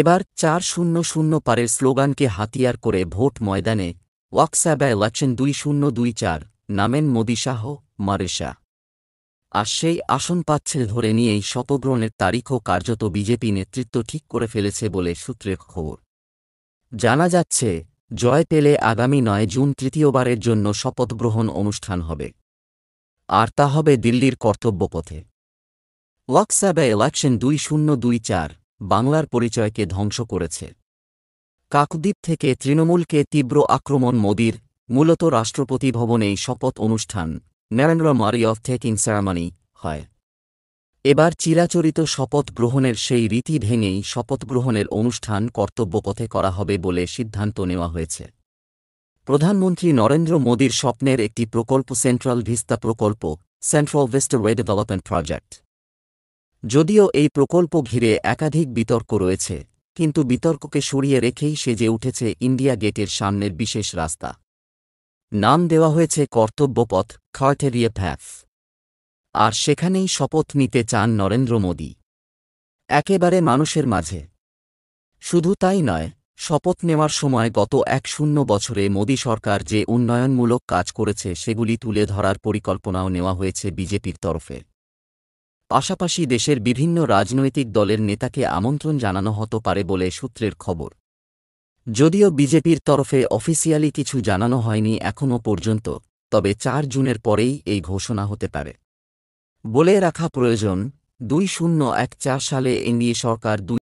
এবার চার শূন্য শূন্য পারের স্লোগানকে হাতিয়ার করে ভোট ময়দানে ওয়াকসাব্যা ইলেকশন দুই শূন্য দুই চার নামেন মোদিশাহ শাহ মারেশা আর সেই আসন পাচ্ছে ধরে নিয়েই শপগ্রহণের তারিখও কার্যত বিজেপি নেতৃত্ব ঠিক করে ফেলেছে বলে সূত্রে খবর জানা যাচ্ছে জয় পেলে আগামী নয় জুন তৃতীয়বারের জন্য শপথ গ্রহণ অনুষ্ঠান হবে আর তা হবে দিল্লির কর্তব্যপথে ওয়াকসাব্যা ইলেকশন দুই শূন্য দুই চার বাংলার পরিচয়কে ধ্বংস করেছে কাকদ্বীপ থেকে তৃণমূলকে তীব্র আক্রমণ মোদীর মূলত রাষ্ট্রপতি ভবনেই শপথ অনুষ্ঠান নরেন্দ্র মারি অফ থেকিং সেরামনি হয় এবার চিরাচরিত শপথ গ্রহণের সেই রীতি ভেঙেই শপথ গ্রহণের অনুষ্ঠান কর্তব্যপথে করা হবে বলে সিদ্ধান্ত নেওয়া হয়েছে প্রধানমন্ত্রী নরেন্দ্র মোদীর স্বপ্নের একটি প্রকল্প সেন্ট্রাল ভিস্তা প্রকল্প সেন্ট্রাল ওয়ে ডেভেলপমেন্ট প্রজেক্ট যদিও এই প্রকল্প ঘিরে একাধিক বিতর্ক রয়েছে কিন্তু বিতর্ককে সরিয়ে রেখেই সেজে উঠেছে ইন্ডিয়া গেটের সামনের বিশেষ রাস্তা নাম দেওয়া হয়েছে কর্তব্যপথ খয়টেরিয়ে ফ্যাফ আর সেখানেই শপথ নিতে চান নরেন্দ্র মোদী একেবারে মানুষের মাঝে শুধু তাই নয় শপথ নেওয়ার সময় গত এক শূন্য বছরে মোদী সরকার যে উন্নয়নমূলক কাজ করেছে সেগুলি তুলে ধরার পরিকল্পনাও নেওয়া হয়েছে বিজেপির তরফে পাশাপাশি দেশের বিভিন্ন রাজনৈতিক দলের নেতাকে আমন্ত্রণ জানানো হতে পারে বলে সূত্রের খবর যদিও বিজেপির তরফে অফিসিয়ালি কিছু জানানো হয়নি এখনও পর্যন্ত তবে চার জুনের পরেই এই ঘোষণা হতে পারে বলে রাখা প্রয়োজন দুই শূন্য এক চার সালে এনডিএ সরকার দুই